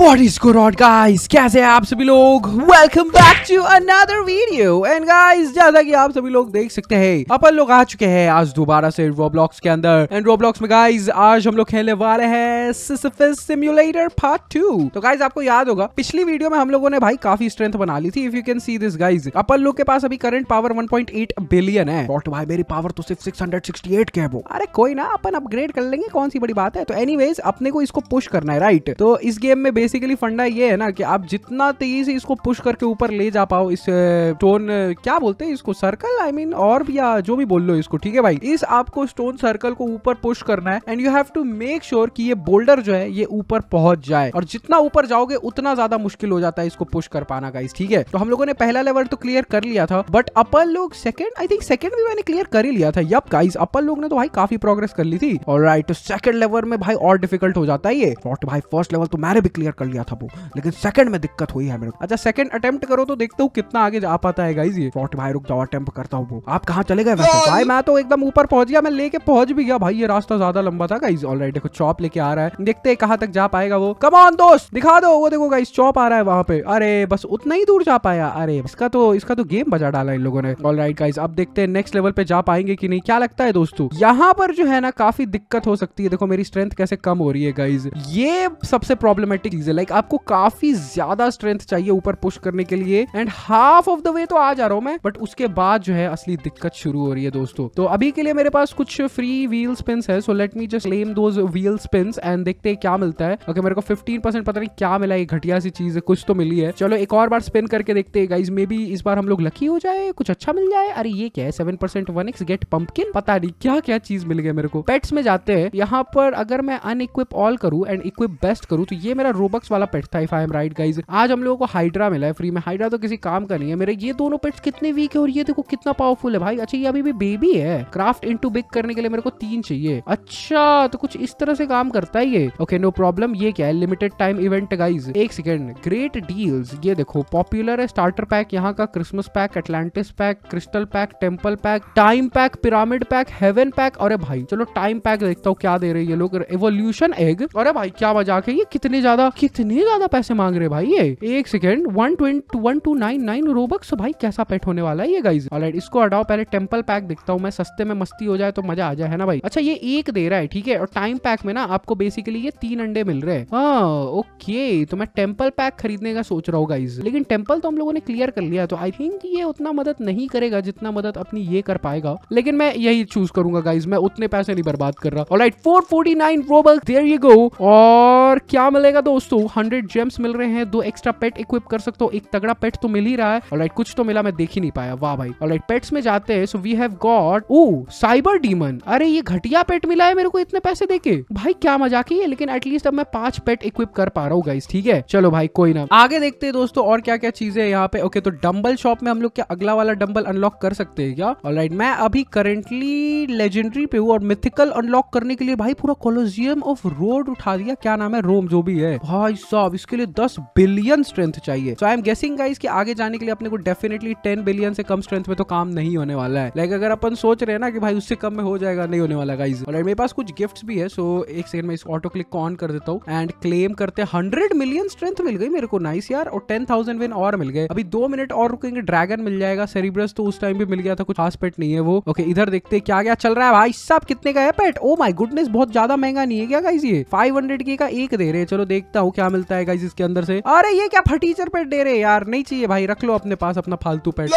What is good on guys? कैसे आप सभी लोग welcome back to another video and guys जैसा कि आप सभी लोग देख सकते हैं अपन लोग आ चुके हैं आज दोबारा से रोब्लॉक्स के अंदर एंड रोब्लॉक्स में गाइस आज हम लोग खेलने वाले हैं पार्ट 2 तो गाइस आपको याद होगा पिछली वीडियो में हम लोगों ने भाई काफी स्ट्रेंथ बना ली थी if you can see this guys अपन लोग के पास अभी करंट पावर एट बिलियन है बट भाई मेरी पावर तो सिर्फ 668 के वो अरे कोई ना अपन अपग्रेड कर लेंगे कौन सी बड़ी बात है तो वेज अपने को इसको पुश करना है राइट तो इस गेम में बेस बेसिकली फंडा ये है ना कि आप जितना तेजी से इसको पुश करके ऊपर ले जा पाओ इस स्टोन क्या बोलते हैं इसको circle I I mean mean, और भी या जो भी बोल लो इसको ठीक है भाई इस आपको स्टोन सर्कल को ऊपर पुश करना है and you have to make sure कि ये बोल्डर जो है ये ऊपर पहुंच जाए और जितना ऊपर जाओगे उतना ज्यादा मुश्किल हो जाता है इसको पुश कर पाना का ठीक है तो हम लोगों ने पहला लेवल तो क्लियर कर लिया था बट अपन लोग सेकंड आई थिंक सेकंड भी मैंने क्लियर कर ही लिया था यप गाइस अपन लोग ने तो भाई काफी प्रोग्रेस कर ली थी और राइट सेकंड लेवल में भाई और डिफिकल्ट हो जाता है ये भाई फर्स्ट लेवल तो मैंने भी क्लियर कर लिया था ब्रो लेकिन सेकंड में दिक्कत हुई है मेरे अच्छा सेकंड अटेम्प्ट करो तो देखता हूँ कितना आगे जा पाता है गाइज ये फ्रॉट भाई रुक जाओ अटेम्प्ट करता हूँ ब्रो आप कहाँ चले गए वैसे भाई मैं तो एकदम ऊपर पहुंच गया मैं लेके पहुंच भी गया भाई ये रास्ता ज्यादा लंबा था गाइज ऑलरेडी देखो चौप लेके आ रहा है देखते है कहाँ तक जा पाएगा वो कमान दोस्त दिखा दो वो देखो गाइज चौप आ रहा है वहाँ पे अरे बस उतना ही दूर जा पाया अरे इसका तो इसका तो गेम बजा डाला इन लोगों ने ऑल राइट गाइज अब देखते हैं नेक्स्ट लेवल पे जा पाएंगे की नहीं क्या लगता है दोस्तों यहाँ पर जो है ना काफी दिक्कत हो सकती है देखो मेरी स्ट्रेंथ कैसे कम हो रही है गाइज ये सबसे प्रॉब्लमेटिक चीज है लाइक आपको काफी ज्यादा स्ट्रेंथ चाहिए ऊपर पुश करने के लिए and half of the way तो आ जा रहा हूं मैं बट उसके बाद जो है असली दिक्कत शुरू हो रही है दोस्तों तो अभी के लिए मेरे पास कुछ फ्री व्हील स्पिन है so let me just claim those wheel spin and देखते हैं क्या मिलता है ओके okay, मेरे को फिफ्टीन परसेंट पता नहीं क्या मिला ये घटिया सी चीज कुछ तो मिली है चलो एक और बार स्पिन करके देखते हैं गाइज मे बी इस बार हम लोग लकी हो जाए कुछ अच्छा मिल जाए अरे ये क्या है seven percent one X get pumpkin पता नहीं क्या क्या चीज मिल गया मेरे को पेट्स में जाते हैं यहाँ पर अगर मैं अन इक्विप ऑल करूँ एंड इक्विप बेस्ट करूँ तो ये मेरा रोबक स्टारबक्स वाला पेट था if I am right guys आज हम लोगों को हाइड्रा मिला है फ्री में हाइड्रा तो किसी काम का नहीं है मेरे ये दोनों पेट्स कितने वीक है और ये देखो कितना पावरफुल है भाई अच्छा ये अभी भी बेबी है क्राफ्ट इनटू बिग करने के लिए मेरे को तीन चाहिए अच्छा तो कुछ इस तरह से काम करता है ये ओके नो प्रॉब्लम ये क्या है लिमिटेड टाइम इवेंट गाइज एक सेकेंड ग्रेट डील्स ये देखो पॉपुलर है स्टार्टर पैक यहाँ का Christmas pack Atlantis pack crystal pack temple pack time pack pyramid pack heaven pack अरे भाई चलो टाइम पैक देखता हूँ क्या दे रहे हैं ये लोग एवोल्यूशन एग अरे भाई क्या मजाक है ये कितने ज्यादा ये इतने ज्यादा पैसे मांग रहे भाई ये एक second one twenty one two nine nine Robux भाई कैसा पेट होने वाला है ये गाइज ऑलराइट इसको हटाओ पहले टेम्पल पैक दिखता हूँ मैं सस्ते में मस्ती हो जाए तो मजा आ जाए ना भाई अच्छा ये एक दे रहा है ठीक है और टाइम पैक में ना आपको बेसिकली ये तीन अंडे मिल रहे हैं ओके हाँ, तो मैं टेम्पल पैक खरीदने का सोच रहा हूँ गाइज लेकिन टेम्पल तो हम लोगों ने क्लियर कर लिया तो आई थिंक ये उतना मदद नहीं करेगा जितना मदद अपनी ये कर पाएगा लेकिन मैं यही चूज करूंगा गाइज मैं उतने पैसे नहीं बर्बाद कर रहा ऑलराइट 449 यू गो और क्या मिलेगा दोस्तों आपको हंड्रेड जेम्स मिल रहे हैं दो एक्स्ट्रा पेट इक्विप कर सकते हो एक तगड़ा पेट तो मिल ही रहा है राइट कुछ तो मिला मैं देख ही नहीं पाया वाह भाई राइट पेट्स में जाते हैं so we have got oh cyber demon अरे ये घटिया पेट मिला है मेरे को इतने पैसे देके भाई क्या मजाक है लेकिन एटलीस्ट अब मैं पांच पेट इक्विप कर पा रहा हूँ गाइस ठीक है चलो भाई कोई ना आगे देखते हैं दोस्तों और क्या क्या चीजें है यहाँ पे ओके तो डम्बल शॉप में हम लोग क्या अगला वाला डम्बल अनलॉक कर सकते हैं क्या राइट मैं अभी करेंटली लेजेंडरी पे हूँ और मिथिकल अनलॉक करने के लिए भाई पूरा कोलोजियम ऑफ रोड उठा दिया क्या नाम है रोम जो भी है भाई साहब इसके लिए दस बिलियन स्ट्रेंथ चाहिए सो आई एम गेसिंग गाइस कि आगे जाने के लिए अपने को डेफिनेटली टेन बिलियन से कम स्ट्रेंथ में तो काम नहीं होने वाला है लाइक अगर अपन सोच रहे हैं ना कि भाई उससे कम में हो जाएगा नहीं होने वाला गाइज और मेरे पास कुछ गिफ्ट भी है सो एक सेकंड में इस ऑटो क्लिक ऑन कर देता हूँ एंड क्लेम करते हंड्रेड मिलियन स्ट्रेंथ मिल गई मेरे को नाइस यार और टेन थाउजेंड विन और मिल गए अभी दो मिनट और रुकेंगे ड्रैगन मिल जाएगा सेरिब्रस तो उस टाइम भी मिल गया था कुछ खास पेट नहीं है वो ओके इधर देखते क्या क्या चल रहा है भाई साहब कितने का है पेट ओ माई गुडनेस बहुत ज्यादा महंगा नहीं है क्या गाइज ये फाइव हंड्रेड के का एक दे रहे हैं चलो देखता हूँ क्या मिलता है गाइस इसके अंदर से अरे ये क्या फटीचर पेट दे रहे यार नहीं चाहिए भाई रख लो अपने पास अपना फालतू पेट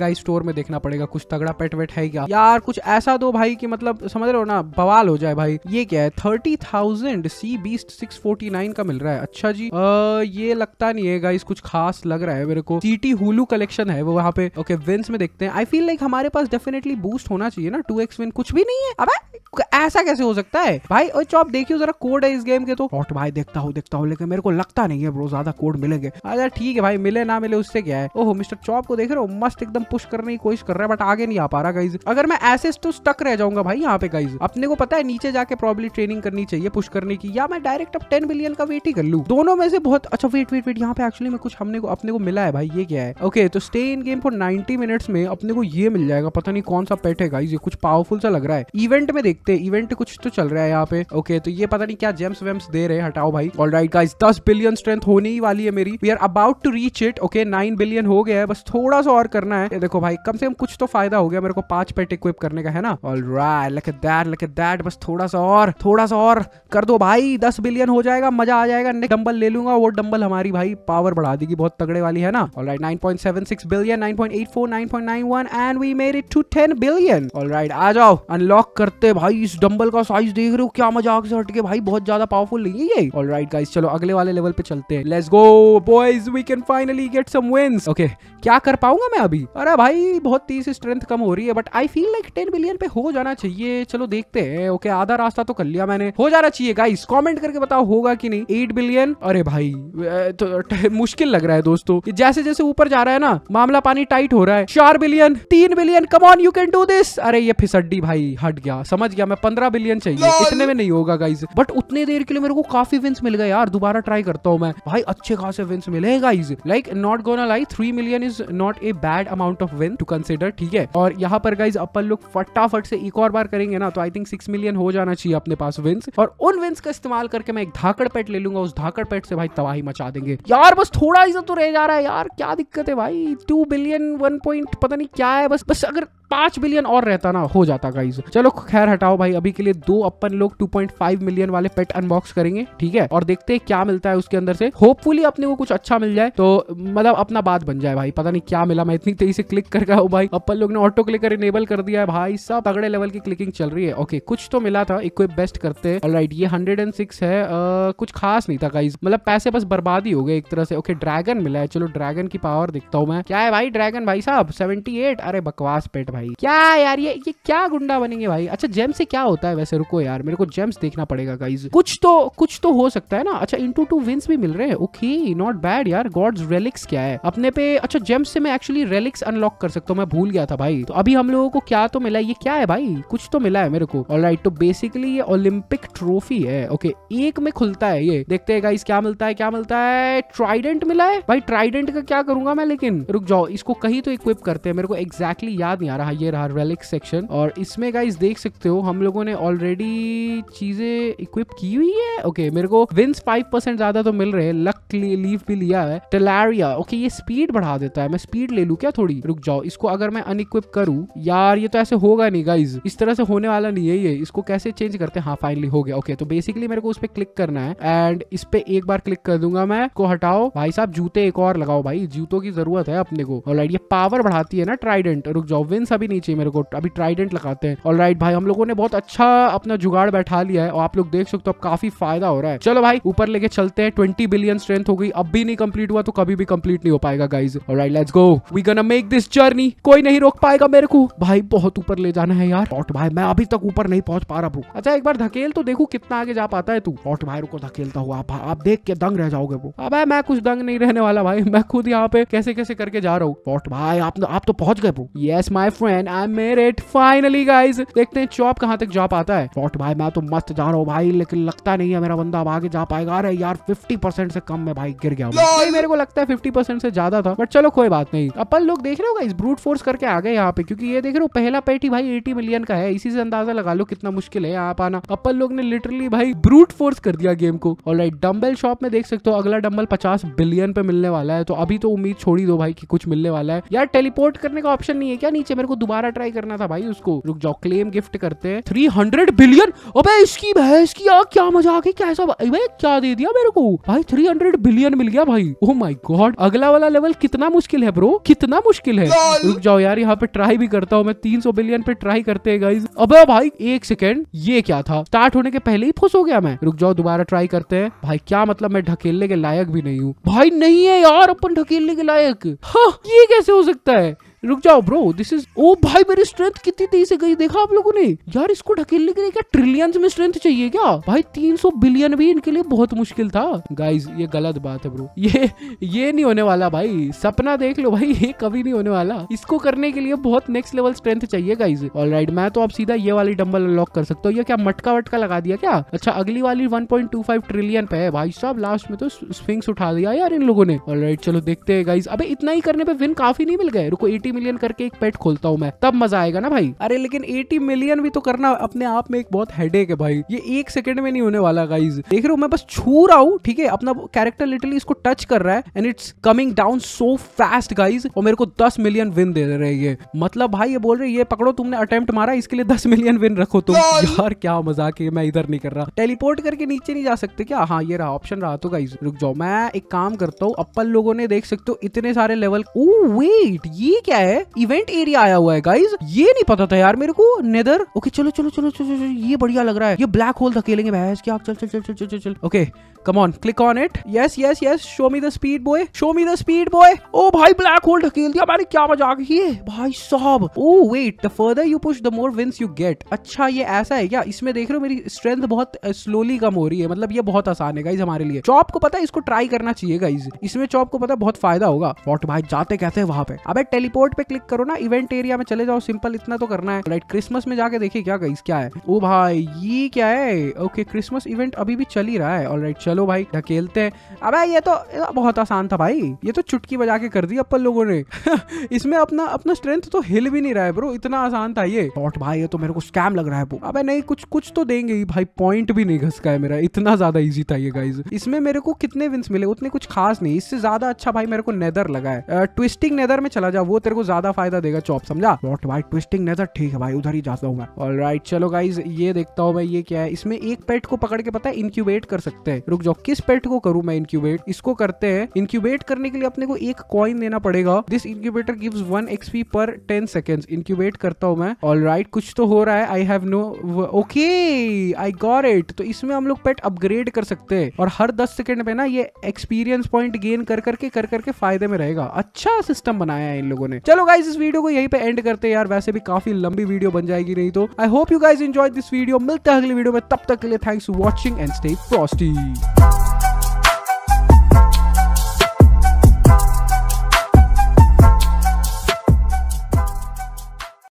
गाइस स्टोर में देखना पड़ेगा कुछ तगड़ा पेट वेट है क्या यार कुछ ऐसा दो भाई की मतलब समझ रहे हो ना बवाल हो जाए भाई ये क्या है thirty thousand sea beast six forty nine का मिल रहा है अच्छा जी आ, ये लगता नहीं है गाइस कुछ खास लग रहा है मेरे को सीटी हुलू कलेक्शन है वो वहाँ पे ओके विंस में देखते हैं आई फील लाइक हमारे पास डेफिनेटली बूस्ट होना चाहिए ना टू एक्स विन कुछ भी नहीं है अब ऐसा कैसे हो सकता है भाई और चौप देखियो जरा कोड है इस गेम के तो भाई देखता हूँ देखता हूँ કે મેરેકો લગતા નહીં હે બરો જ્યાદા કોડ મિલેગે આજા ઠીક હે ભાઈ મિલે ના મિલે ઉસસે ક્યા હે ઓહ મિસ્ટર ચોપ કો દેખ રહો મસ્ટ એકદમ પુશ કરને કી કોશિશ કર રહે બટ આગે નહી આ પારા ગાઈઝ અગર મેં એસેસ તો સ્ટક રહે જાઉંગા ભાઈ યહા પે ગાઈઝ અપનેકો પતા હે નીચે જાકે પ્રોબલી ટ્રેનિંગ કરની જોઈએ પુશ કરને કી يا મેં ડાયરેક્ટ અપ 10 મિલિયન કા વેઇટ હી ગલ્લુ દોનો મેસે બહોત અચ્છા વેઇટ વેઇટ વેઇટ યહા પે એક્ચ્યુઅલી મે કુછ હમનેકો અપનેકો મિલા હે ભાઈ યે ક્યા હે ઓકે તો stay in game for 90 minutes મે અપનેકો યે મિલ જાયેગા પતા નહીં કонસા પેઠે ગાઈઝ યે કુછ પાવરફુલ સા લગ રહા હે ઇવેન્ટ મે गाइज दस बिलियन स्ट्रेंथ होने ही वाली है मेरी we are about to reach it okay nine billion हो गया है बस थोड़ा सा और करना है देखो भाई कम से कम कुछ तो फायदा हो गया मेरे को पांच पेट इक्विप करने का है ना all right luck that luck that बस थोड़ा सा और थोड़ा सा और कर दो भाई दस बिलियन हो जाएगा मजा आ जाएगा नेक्स्ट डंबल ले लूंगा वो डंबल हमारी भाई पावर बढ़ा देगी बहुत तगड़े वाली है ना all right nine point seven six billion nine point eight four nine point nine one and we made it to ten billion all right आ जाओ अनलॉक करते भाई इस डंबल का साइज देख रहे हो क्या मजा से हटके भाई बहुत ज्यादा पावरफुल नहीं है ये ऑल राइट गाइस चलो अगले वाले लेवल पे चलते हैं let's go boys we can finally get some wins okay क्या कर पाऊंगा मैं अभी अरे भाई बहुत तेज स्ट्रेंथ कम हो रही है but I feel like 10 million पे हो जाना चाहिए चलो देखते हैं ओके okay, आधा रास्ता तो कर लिया मैंने हो जाना चाहिए गाइस कमेंट करके बताओ होगा कि नहीं एट बिलियन अरे भाई तो मुश्किल लग रहा है दोस्तों जैसे जैसे ऊपर जा रहा है ना मामला पानी टाइट हो रहा है चार बिलियन तीन billion come on you can do this अरे ये फिसड्डी भाई हट गया समझ गया मैं पंद्रह बिलियन चाहिए इतने में नहीं होगा गाइज बट उतने देर के लिए मेरे को काफी विंस मिल गए यार दोबारा दोबारा ट्राई करता हूँ मैं भाई अच्छे खासे विंस मिले guys like not gonna like three million is not a bad amount of win to consider ठीक है और यहाँ पर गाइज अपन लोग फटाफट से एक और बार करेंगे ना तो आई थिंक सिक्स मिलियन हो जाना चाहिए अपने पास विंस और उन विंस का इस्तेमाल करके मैं एक धाकड़ पेट ले लूंगा उस धाकड़ पेट से भाई तबाही मचा देंगे यार बस थोड़ा ही तो रह जा रहा है यार क्या दिक्कत है भाई टू बिलियन वन पॉइंट पता नहीं क्या है बस बस अगर पांच मिलियन और रहता ना हो जाता गाइज चलो खैर हटाओ भाई अभी के लिए दो अपन लोग 2.5 मिलियन वाले पेट अनबॉक्स करेंगे ठीक है और देखते हैं क्या मिलता है उसके अंदर से होपफुली अपने को कुछ अच्छा मिल जाए तो मतलब अपना बात बन जाए भाई पता नहीं क्या मिला मैं इतनी तेजी से क्लिक कर गया हूँ भाई अपन लोग ने ऑटो क्लिकर इनेबल कर दिया है भाई सब तगड़े लेवल की क्लिकिंग चल रही है ओके कुछ तो मिला था इक्विप बेस्ट करते हैं राइट ये हंड्रेड एंड सिक्स है आ, कुछ खास नहीं था गाइज मतलब पैसे बस बर्बाद ही हो गए एक तरह से ओके ड्रैगन मिला है चलो ड्रैगन की पावर देखता हूँ मैं क्या है भाई ड्रैगन भाई साहब सेवेंटी अरे बकवास पेट भाई भाई क्या यार ये ये क्या गुंडा बनेंगे भाई अच्छा जेम्स से क्या होता है वैसे रुको यार मेरे को जेम्स देखना पड़ेगा गाइज कुछ तो कुछ तो हो सकता है ना अच्छा इंटू टू विंस भी मिल रहे हैं ओके नॉट बैड यार गॉड्स रेलिक्स क्या है अपने पे अच्छा जेम्स से मैं एक्चुअली रेलिक्स अनलॉक कर सकता हूँ मैं भूल गया था भाई तो अभी हम लोगों को क्या तो मिला ये क्या है भाई कुछ तो मिला है मेरे को और तो बेसिकली ये ओलंपिक ट्रॉफी है ओके एक में खुलता है ये देखते हैं गाइज क्या मिलता है क्या मिलता है ट्राइडेंट मिला है भाई ट्राइडेंट का क्या करूंगा मैं लेकिन रुक जाओ इसको कहीं तो इक्विप करते हैं मेरे को एग्जैक्टली exactly याद नहीं आ रहा रहा ये रहा रेलिक सेक्शन और इसमें गाइस देख सकते हो हम लोगों ने ऑलरेडी चीजें इक्विप की हुई है ओके okay, मेरे को विंस फाइव परसेंट ज्यादा तो मिल रहे हैं लक लीव भी लिया है टेलारिया ओके okay, ये स्पीड बढ़ा देता है मैं स्पीड ले लू क्या थोड़ी रुक जाओ इसको अगर मैं अनइक्विप करूँ यार ये तो ऐसे होगा नहीं गाइज इस तरह से होने वाला नहीं है ये इसको कैसे चेंज करते हैं हाँ फाइनली हो गया ओके okay, तो बेसिकली मेरे को उस पर क्लिक करना है एंड इस पे एक बार क्लिक कर दूंगा मैं को हटाओ भाई साहब जूते एक और लगाओ भाई जूतों की जरूरत है अपने को और ये पावर बढ़ाती है ना ट्राइडेंट रुक जाओ विंस भी नहीं चाहिए मेरे को अभी ट्राइडेंट लगाते हैं और राइट भाई हम लोगों ने बहुत अच्छा अपना जुगाड़ बैठा लिया है और आप लोग देख सकते हो अब काफी फायदा हो रहा है चलो भाई ऊपर लेके चलते हैं ट्वेंटी बिलियन स्ट्रेंथ हो गई अब भी नहीं कम्प्लीट हुआ तो कभी भी कम्प्लीट नहीं हो पाएगा गाइज और right let's go we gonna make this journey कोई नहीं रोक पाएगा मेरे को भाई बहुत ऊपर ले जाना है यार ऑट भाई मैं अभी तक ऊपर नहीं पहुंच पा रहा हूँ अच्छा एक बार धकेल तो देखू कितना आगे जा पाता है तू ऑट भाई रुको धकेलता हुआ आप, आप देख के दंग रह जाओगे वो अब मैं कुछ दंग नहीं रहने वाला भाई मैं खुद यहाँ पे कैसे कैसे करके जा रहा हूँ ऑट भाई आप, आप तो पहुंच गए yes my friend I made it finally guys देखते हैं चॉप कहां तक जा पाता है वॉट भाई मैं तो मस्त जा रहा हूँ भाई लेकिन लगता नहीं है मेरा बंदा अब आगे जा पाएगा अरे यार फिफ्टी परसेंट से कम में भाई गिर गया भाई मेरे को लगता है फिफ्टी परसेंट से ज्यादा था बट चलो कोई बात नहीं अपन लोग देख रहे हो गाइस ब्रूट फोर्स करके आ गए यहाँ पे क्योंकि ये देख रहे हो पहला पेटी भाई एटी मिलियन का है इसी से अंदाजा लगा लो कितना मुश्किल है यहाँ पाना अपन लोग ने लिटरली भाई ब्रूट फोर्स कर दिया गेम को और लाइक डम्बल शॉप में देख सकते हो अगला डम्बल पचास बिलियन पे मिलने वाला है तो अभी तो उम्मीद छोड़ी दो भाई की कुछ मिलने वाला है यार टेलीपोर्ट करने का ऑप्शन नहीं है क्या नीचे मेरे को दोबारा ट्राई करना था भाई उसको रुक जाओ क्लेम गिफ्ट करते हैं थ्री हंड्रेड बिलियन अबे इसकी भैंस की यार क्या मजा आ गई कैसा भाई भाई क्या दे दिया मेरे को भाई थ्री हंड्रेड बिलियन मिल गया भाई ओ माय गॉड अगला वाला लेवल कितना मुश्किल है ब्रो कितना मुश्किल है रुक जाओ यार यहाँ पे ट्राई भी करता हूँ मैं तीन सौ बिलियन पे ट्राई करते है गाइज अब भाई एक सेकेंड ये क्या था स्टार्ट होने के पहले ही फुस हो गया मैं रुक जाओ दोबारा ट्राई करते हैं भाई क्या मतलब मैं ढकेलने के लायक भी नहीं हूँ भाई नहीं है यार अपन ढकेलने के लायक हाँ, ये कैसे हो सकता है रुक जाओ ब्रो दिस इज ओ भाई मेरी स्ट्रेंथ कितनी तेज से गई देखा आप लोगों ने यार इसको ढकेलने के लिए क्या ट्रिलियंस में स्ट्रेंथ चाहिए क्या भाई 300 बिलियन भी इनके लिए बहुत मुश्किल था गाइज ये गलत बात है ब्रो ये ये नहीं होने वाला भाई सपना देख लो भाई ये कभी नहीं होने वाला इसको करने के लिए बहुत नेक्स्ट लेवल स्ट्रेंथ चाहिए गाइज ऑल राइट मैं तो आप सीधा ये वाली डम्बल अनलॉक कर सकता हूँ ये क्या मटका वटका लगा दिया क्या अच्छा अगली वाली वन ट्रिलियन पे है भाई साहब लास्ट में तो स्विंग्स उठा दिया यार इन लोगों ने ऑल चलो देखते है गाइज अभी इतना ही करने पे विन काफी नहीं मिल गए रुको एटी एटी मिलियन करके एक पेट खोलता हूँ मैं तब मजा आएगा ना भाई अरे लेकिन एटी मिलियन भी तो करना अपने आप में एक बहुत हेडेक है भाई ये एक सेकंड में नहीं होने वाला गाइज देख रहे हो मैं बस छू रहा हूँ ठीक है अपना कैरेक्टर लिटरली इसको टच कर रहा है and it's coming down so fast guys और मेरे को दस मिलियन विन दे रहे ये मतलब भाई ये बोल रहे ये पकड़ो तुमने अटेम्प्ट मारा इसके लिए दस मिलियन विन रखो तुम यार क्या मजाक है मैं इधर नहीं कर रहा टेलीपोर्ट करके नीचे नहीं जा सकते क्या हाँ ये रहा ऑप्शन रहा तो गाइज रुक जाओ मैं एक काम करता हूँ अपन लोगों ने देख सकते हो इतने सारे लेवल ओ वेट ये क्या है इवेंट एरिया आया हुआ है गाइज ये नहीं पता था यार मेरे को नेदर ओके चलो चलो चलो चलो चलो ये बढ़िया लग रहा है ये ब्लैक होल धकेलेंगे भैंस क्या चल चल चल चल चल चल okay come on click on it yes yes yes show me the speed boy show me the speed boy oh भाई ब्लैक होल ढकेल दिया मैंने क्या मजा आ गई है भाई साहब oh wait the further you push the more wins you get अच्छा ये ऐसा है क्या इसमें देख रहे हो मेरी स्ट्रेंथ बहुत स्लोली कम हो रही है मतलब ये बहुत आसान है गाइज हमारे लिए चॉप को पता है इसको ट्राई करना चाहिए गाइज इसमें चॉप को पता है बहुत फायदा होगा वॉट भाई जाते कहते हैं वहां पे अब टेलीपोर्ट रिपोर्ट पे क्लिक करो ना इवेंट एरिया में चले जाओ सिंपल इतना तो करना है राइट क्रिसमस में जाके देखिए क्या गाइस क्या है ओ भाई ये क्या है ओके क्रिसमस इवेंट अभी भी चल ही रहा है ऑल चलो भाई ढकेलते हैं अब तो, ये तो बहुत आसान था भाई ये तो चुटकी बजा के कर दी अपन लोगों ने इसमें अपना अपना स्ट्रेंथ तो हिल भी नहीं रहा है ब्रो इतना आसान था ये डॉट भाई ये तो मेरे को स्कैम लग रहा है अब नहीं कुछ कुछ तो देंगे ही भाई पॉइंट भी नहीं घसका है मेरा इतना ज्यादा इजी था ये गाइज इसमें मेरे को कितने विंस मिले उतने कुछ खास नहीं इससे ज्यादा अच्छा भाई मेरे को नेदर लगा है ट्विस्टिंग नेदर में चला जाओ वो तेरे को को ज्यादा फायदा देगा चॉप समझा वॉट भाई ट्विस्टिंग नजर ठीक है भाई उधर ही जाता हूँ मैं और राइट चलो गाइज ये देखता हूँ मैं ये क्या है इसमें एक पेट को पकड़ के पता है इनक्यूबेट कर सकते हैं रुक जाओ किस पेट को करूँ मैं इनक्यूबेट इसको करते हैं इनक्यूबेट करने के लिए अपने को एक कॉइन देना पड़ेगा this incubator gives one XP per ten second incubate करता हूँ मैं ऑल राइट कुछ तो हो रहा है I have no okay I got it तो इसमें हम लोग पेट अपग्रेड कर सकते हैं और हर दस सेकेंड में ना ये एक्सपीरियंस पॉइंट गेन कर करके कर करके फायदे में रहेगा अच्छा सिस्टम बनाया है इन लोगों ने चलो गाइज इस वीडियो को यही पे एंड करते हैं यार वैसे भी काफी लंबी वीडियो बन जाएगी नहीं तो I hope you guys enjoy this video मिलता है अगली वीडियो में तब तक के लिए thanks watching and stay Frosty